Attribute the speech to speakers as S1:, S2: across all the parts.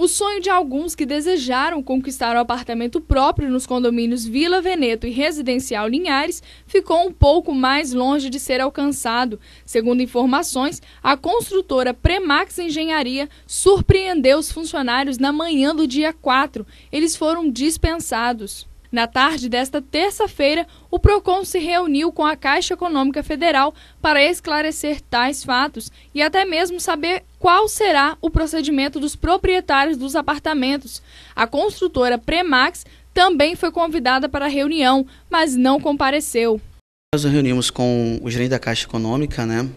S1: O sonho de alguns que desejaram conquistar o apartamento próprio nos condomínios Vila Veneto e Residencial Linhares ficou um pouco mais longe de ser alcançado. Segundo informações, a construtora Premax Engenharia surpreendeu os funcionários na manhã do dia 4. Eles foram dispensados. Na tarde desta terça-feira, o PROCON se reuniu com a Caixa Econômica Federal para esclarecer tais fatos e até mesmo saber qual será o procedimento dos proprietários dos apartamentos. A construtora Premax também foi convidada para a reunião, mas não compareceu.
S2: Nós nos reunimos com o gerente da Caixa Econômica, né?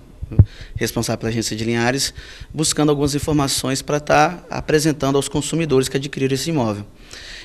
S2: responsável pela agência de Linhares, buscando algumas informações para estar apresentando aos consumidores que adquiriram esse imóvel.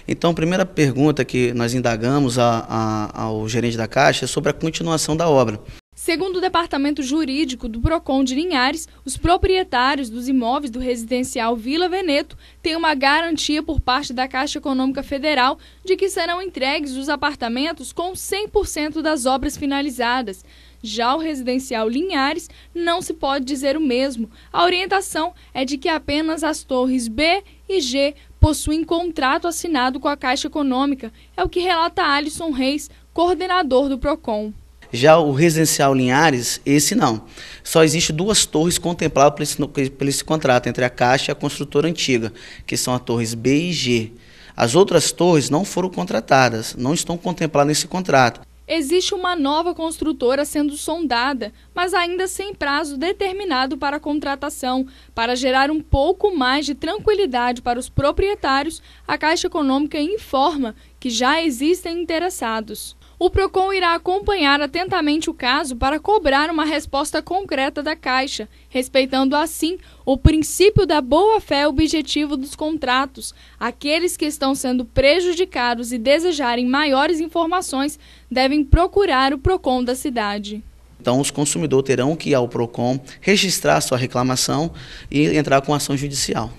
S2: Então, a primeira pergunta que nós indagamos a, a, ao gerente da Caixa é sobre a continuação da obra.
S1: Segundo o departamento jurídico do PROCON de Linhares, os proprietários dos imóveis do residencial Vila Veneto têm uma garantia por parte da Caixa Econômica Federal de que serão entregues os apartamentos com 100% das obras finalizadas. Já o residencial Linhares não se pode dizer o mesmo. A orientação é de que apenas as torres B e G possuem contrato assinado com a Caixa Econômica. É o que relata Alisson Reis, coordenador do PROCON.
S2: Já o residencial Linhares, esse não. Só existe duas torres contempladas por esse, por esse contrato, entre a Caixa e a construtora antiga, que são as torres B e G. As outras torres não foram contratadas, não estão contempladas nesse contrato.
S1: Existe uma nova construtora sendo sondada, mas ainda sem prazo determinado para a contratação. Para gerar um pouco mais de tranquilidade para os proprietários, a Caixa Econômica informa que já existem interessados. O PROCON irá acompanhar atentamente o caso para cobrar uma resposta concreta da Caixa, respeitando assim o princípio da boa-fé objetivo dos contratos. Aqueles que estão sendo prejudicados e desejarem maiores informações devem procurar o PROCON da cidade.
S2: Então, os consumidores terão que ir ao PROCON, registrar sua reclamação e entrar com ação judicial.